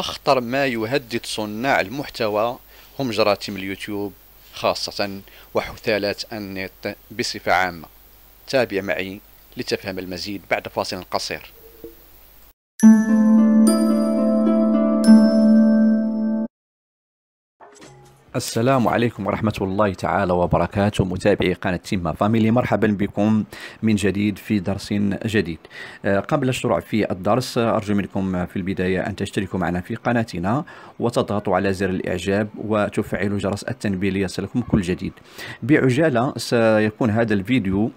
أخطر ما يهدد صناع المحتوى هم جراثيم اليوتيوب خاصة وحثالات النت بصفة عامة تابع معي لتفهم المزيد بعد فاصل قصير السلام عليكم ورحمة الله تعالى وبركاته متابعي قناة تيما فاميلي مرحبا بكم من جديد في درس جديد آه، قبل الشروع في الدرس أرجو منكم في البداية أن تشتركوا معنا في قناتنا وتضغطوا على زر الإعجاب وتفعلوا جرس التنبيه ليصلكم كل جديد بعجالة سيكون هذا الفيديو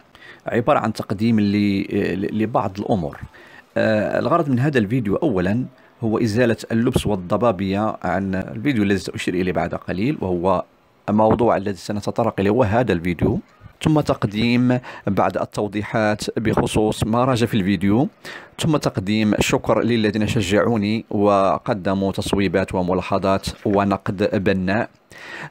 عبارة عن تقديم لبعض الأمور آه، الغرض من هذا الفيديو أولا هو إزالة اللبس والضبابية عن الفيديو الذي سأشير إليه بعد قليل وهو الموضوع الذي سنتطرق إليه هو هذا الفيديو ثم تقديم بعض التوضيحات بخصوص ما راج في الفيديو ثم تقديم شكر للذين شجعوني وقدموا تصويبات وملاحظات ونقد بناء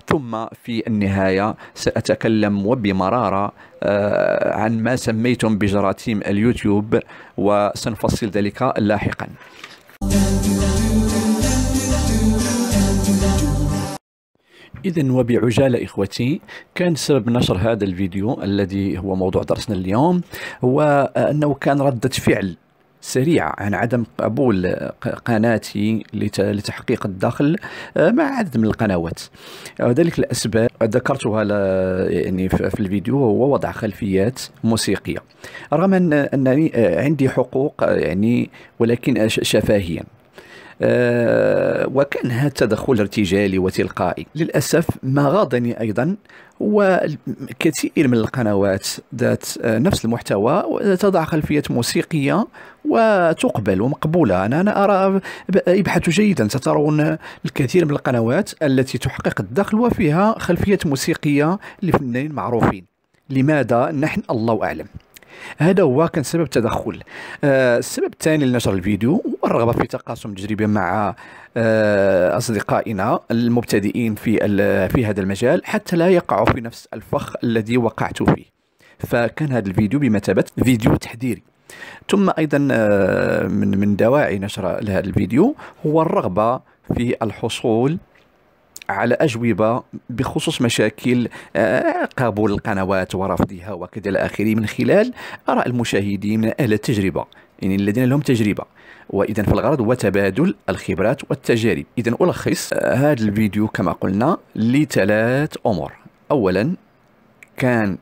ثم في النهاية سأتكلم وبمرارة آه، عن ما سميتم بجراثيم اليوتيوب وسنفصل ذلك لاحقاً إذا وبعجالة إخوتي كان سبب نشر هذا الفيديو الذي هو موضوع درسنا اليوم هو أنه كان ردة فعل سريعة عن عدم قبول قناتي لتحقيق الدخل آه، مع عدد من القنوات وذلك آه، الأسباب ذكرتها يعني في الفيديو هو وضع خلفيات موسيقية رغم أنني آه، عندي حقوق يعني ولكن شفاهيا آه، وكان هذا تدخل ارتجالي وتلقائي للأسف ما غاضني أيضا هو كثير من القنوات ذات آه، نفس المحتوى تضع خلفية موسيقية وتقبل ومقبولة أنا, أنا أرى يبحث جيدا سترون الكثير من القنوات التي تحقق الدخل وفيها خلفية موسيقية لفنانين معروفين لماذا نحن الله أعلم هذا هو كان سبب تدخل آه، السبب الثاني لنشر الفيديو هو الرغبه في تقاسم تجربه مع آه، اصدقائنا المبتدئين في في هذا المجال حتى لا يقعوا في نفس الفخ الذي وقعت فيه فكان هذا الفيديو بمثابه فيديو تحذيري ثم ايضا آه، من من دواعي نشر لهذا الفيديو هو الرغبه في الحصول على أجوبة بخصوص مشاكل آه، قبول القنوات ورفضها وكذا إلى آخره من خلال آراء المشاهدين من أهل التجربة يعني الذين لهم تجربة وإذا فالغرض هو تبادل الخبرات والتجارب إذا ألخص آه، هذا الفيديو كما قلنا لثلاث أمور أولا كان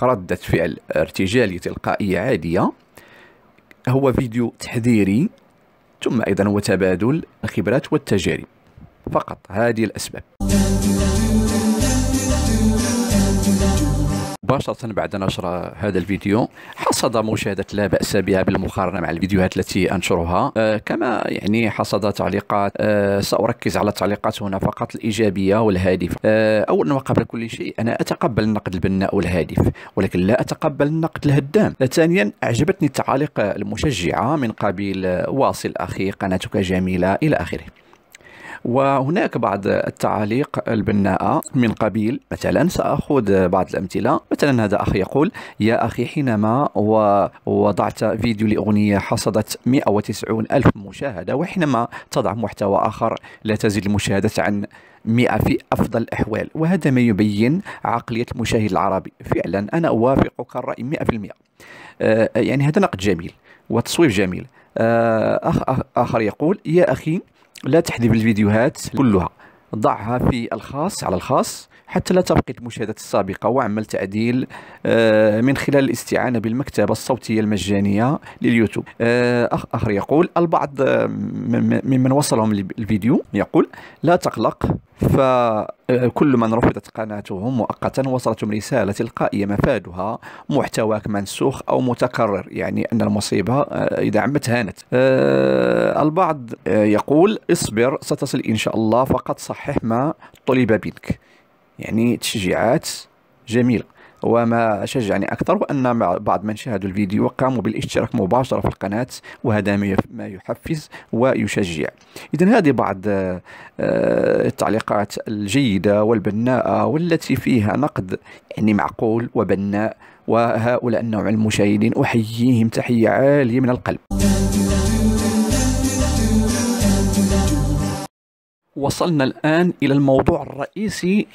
كردة فعل ارتجالية تلقائية عادية هو فيديو تحذيري ثم أيضا هو تبادل الخبرات والتجارب فقط هذه الأسباب مباشرة بعد نشر هذا الفيديو حصد مشاهدة لا بأس بها بالمقارنة مع الفيديوهات التي أنشرها أه كما يعني حصد تعليقات أه سأركز على التعليقات هنا فقط الإيجابية والهادفة أه أولا وقبل كل شيء أنا أتقبل النقد البناء والهادف ولكن لا أتقبل النقد الهدام ثانيا أعجبتني التعاليق المشجعة من قبيل واصل أخي قناتك جميلة إلى آخره وهناك بعض التعاليق البناءة من قبيل مثلا سأخذ بعض الأمثلة مثلا هذا أخ يقول يا أخي حينما وضعت فيديو لأغنية حصدت 190 ألف مشاهدة وحينما تضع محتوى آخر لا تزيد المشاهدات عن 100 في أفضل الأحوال وهذا ما يبين عقلية المشاهد العربي فعلا أنا أوافقك الرأي 100% المئة. آه، يعني هذا نقد جميل وتصويب جميل آه، آخر يقول يا أخي لا تحذف الفيديوهات كلها ضعها في الخاص على الخاص حتى لا تفقد المشاهدات السابقة وعمل تعديل آه، من خلال الاستعانة بالمكتبة الصوتية المجانية لليوتيوب آه، أخ آخر يقول البعض آه، ممن وصلهم الفيديو يقول لا تقلق فكل من رفضت قناتهم مؤقتا وصلتهم رسالة تلقائية مفادها محتواك منسوخ أو متكرر يعني أن المصيبة إذا عمت هانت البعض يقول اصبر ستصل إن شاء الله فقط صحح ما طلب منك يعني تشجيعات جميله وما شجعني أكثر وأن أن بعض من شاهدوا الفيديو قاموا بالاشتراك مباشرة في القناة وهذا ما يحفز ويشجع إذا هذه بعض آه، التعليقات الجيدة والبناءة والتي فيها نقد يعني معقول وبناء وهؤلاء النوع المشاهدين أحييهم تحية عالية من القلب وصلنا الآن إلى الموضوع الرئيسي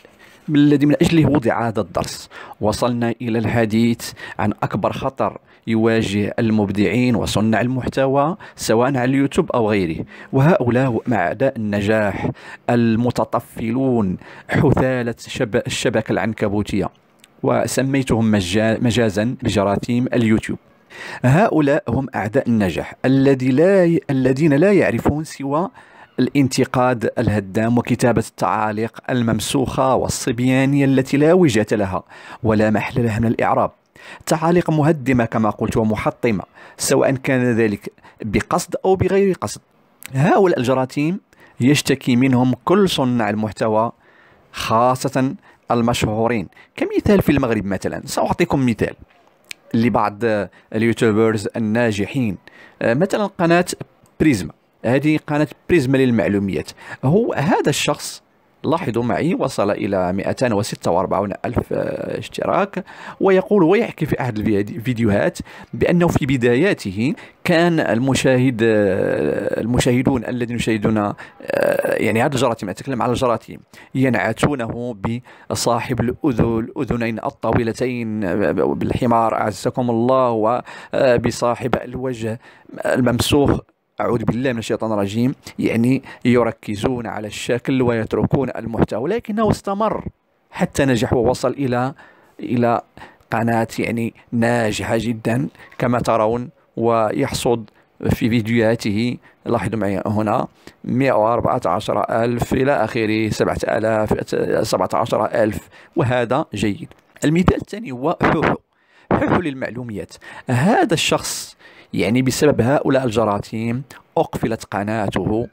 الذي من أجله وضع هذا الدرس وصلنا إلى الحديث عن أكبر خطر يواجه المبدعين وصناع المحتوى سواء على اليوتيوب أو غيره وهؤلاء مع أعداء النجاح المتطفلون حثالة الشبكة العنكبوتية وسميتهم مجازا بجراثيم اليوتيوب هؤلاء هم أعداء النجاح الذي لا ي... الذين لا يعرفون سوى الانتقاد الهدام وكتابة التعاليق الممسوخة والصبيانية التي لا وجهة لها ولا محل لها من الإعراب تعاليق مهدمة كما قلت ومحطمة سواء كان ذلك بقصد أو بغير قصد هؤلاء الجراثيم يشتكي منهم كل صناع المحتوى خاصة المشهورين كمثال في المغرب مثلا سأعطيكم مثال لبعض اليوتيوبرز الناجحين آه، مثلا قناة بريزما هذه قناه بريزما للمعلوميات هو هذا الشخص لاحظوا معي وصل إلى 246 ألف آه، اشتراك ويقول ويحكي في أحد الفيديوهات بأنه في بداياته كان المشاهد آه، المشاهدون الذين يشاهدون آه، يعني هذا الجراثيم أتكلم على الجراثيم ينعتونه بصاحب الأذنين الطويلتين بالحمار أعزكم الله وبصاحب الوجه الممسوخ أعوذ بالله من الشيطان الرجيم يعني يركزون على الشكل ويتركون المحتوى ولكنه استمر حتى نجح ووصل إلى إلى قناة يعني ناجحة جدا كما ترون ويحصد في فيديوهاته لاحظوا معي هنا 114 ألف إلى آخره 7000 17 ألف وهذا جيد المثال الثاني هو حوحو حوحو للمعلوميات هذا الشخص يعني بسبب هؤلاء الجراثيم أقفلت قناته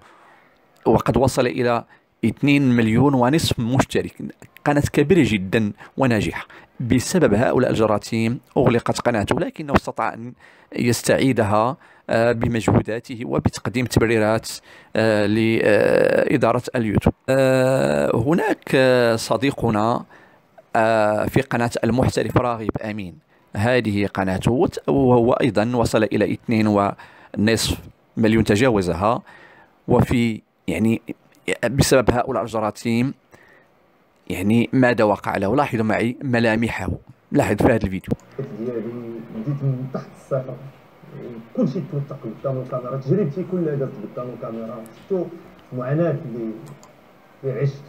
وقد وصل إلى 2 مليون ونصف مشترك قناة كبيرة جدا وناجحة بسبب هؤلاء الجراثيم أغلقت قناته لكنه استطاع أن يستعيدها آه، بمجهوداته وبتقديم تبريرات آه، لإدارة اليوتيوب آه، هناك صديقنا في قناة المحترف راغب أمين هذه قناته وهو أيضا وصل إلى اثنين ونصف مليون تجاوزها وفي يعني بسبب هؤلاء الجراثيم يعني ماذا وقع له لاحظوا معي ملامحه لاحظ في هذا الفيديو ديالي بديت من تحت الصفر كل شيء توثق قدام الكاميرا تجربتي كلها درت قدام الكاميرا شفتو المعاناه اللي عشت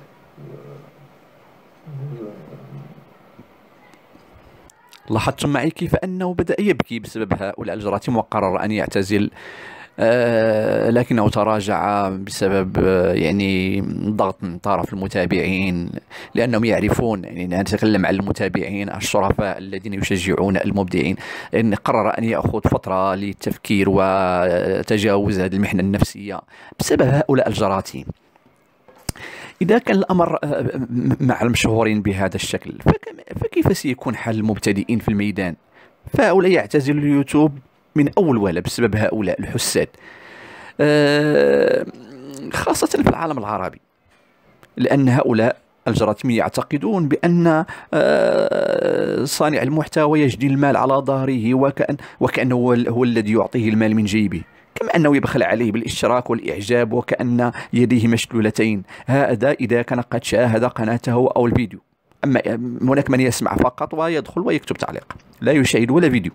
لاحظتم معي كيف أنه بدأ يبكي بسبب هؤلاء الجراثيم وقرر أن يعتزل آه، لكنه تراجع بسبب آه، يعني ضغط من طرف المتابعين لانهم يعرفون يعني نتكلم عن المتابعين الشرفاء الذين يشجعون المبدعين ان قرر ان ياخذ فتره للتفكير وتجاوز هذه المحنه النفسيه بسبب هؤلاء الجراثيم إذا كان الأمر آه، مع المشهورين بهذا الشكل فكيف سيكون حال المبتدئين في الميدان فهؤلاء يعتزل اليوتيوب من أول وهلة بسبب هؤلاء الحساد آه، خاصة في العالم العربي لأن هؤلاء الجراثيم يعتقدون بأن آه، صانع المحتوى يجدي المال على ظهره وكأن وكأنه هو, هو الذي يعطيه المال من جيبه كما أنه يبخل عليه بالاشتراك والإعجاب وكأن يديه مشلولتين هذا إذا كان قد شاهد قناته أو الفيديو أما هناك من يسمع فقط ويدخل ويكتب تعليق لا يشاهد ولا فيديو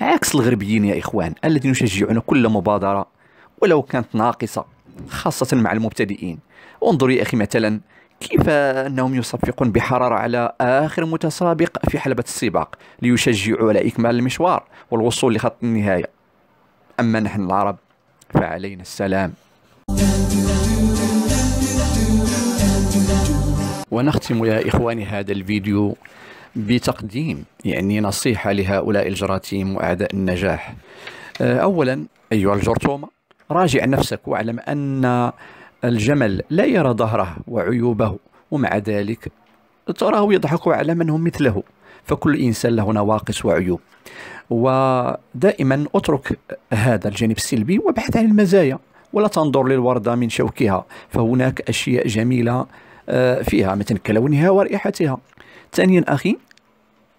عكس الغربيين يا إخوان الذين يشجعون كل مبادرة ولو كانت ناقصة خاصة مع المبتدئين انظر يا أخي مثلا كيف أنهم يصفقون بحرارة على آخر متسابق في حلبة السباق ليشجعوا على إكمال المشوار والوصول لخط النهاية أما نحن العرب فعلينا السلام ونختم يا إخواني هذا الفيديو بتقديم يعني نصيحة لهؤلاء الجراثيم وأعداء النجاح آه، أولا أيها الجرثومة راجع نفسك واعلم أن الجمل لا يرى ظهره وعيوبه ومع ذلك تراه يضحك على من هم مثله فكل إنسان له نواقص وعيوب ودائما اترك هذا الجانب السلبي وابحث عن المزايا ولا تنظر للوردة من شوكها فهناك أشياء جميلة آه، فيها مثل كلونها ورائحتها ثانيا أخي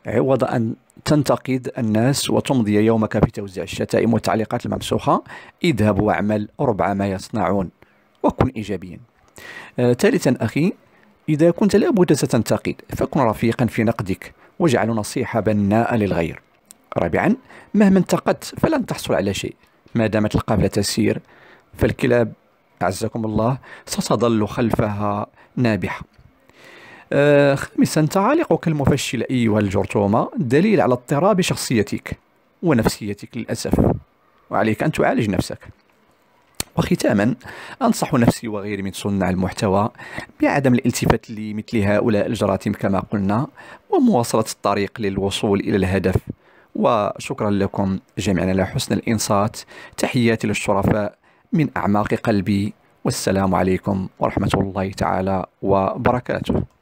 عوض أن تنتقد الناس وتمضي يومك في توزيع الشتائم والتعليقات الممسوخة اذهب واعمل ربع ما يصنعون وكن إيجابيا آه، ثالثا أخي إذا كنت لا بد ستنتقد فكن رفيقا في نقدك واجعل نصيحة بناء للغير رابعا مهما انتقدت فلن تحصل على شيء ما دامت القافلة تسير فالكلاب أعزكم الله ستظل خلفها نابحة آه خامسا تعاليقك المفشل أيها الجرثومة دليل على اضطراب شخصيتك ونفسيتك للأسف وعليك أن تعالج نفسك وختاما أنصح نفسي وغيري من صناع المحتوى بعدم الالتفات لمثل هؤلاء الجراثيم كما قلنا ومواصلة الطريق للوصول إلى الهدف وشكرا لكم جميعا على حسن الإنصات تحياتي للشرفاء من أعماق قلبي والسلام عليكم ورحمة الله تعالى وبركاته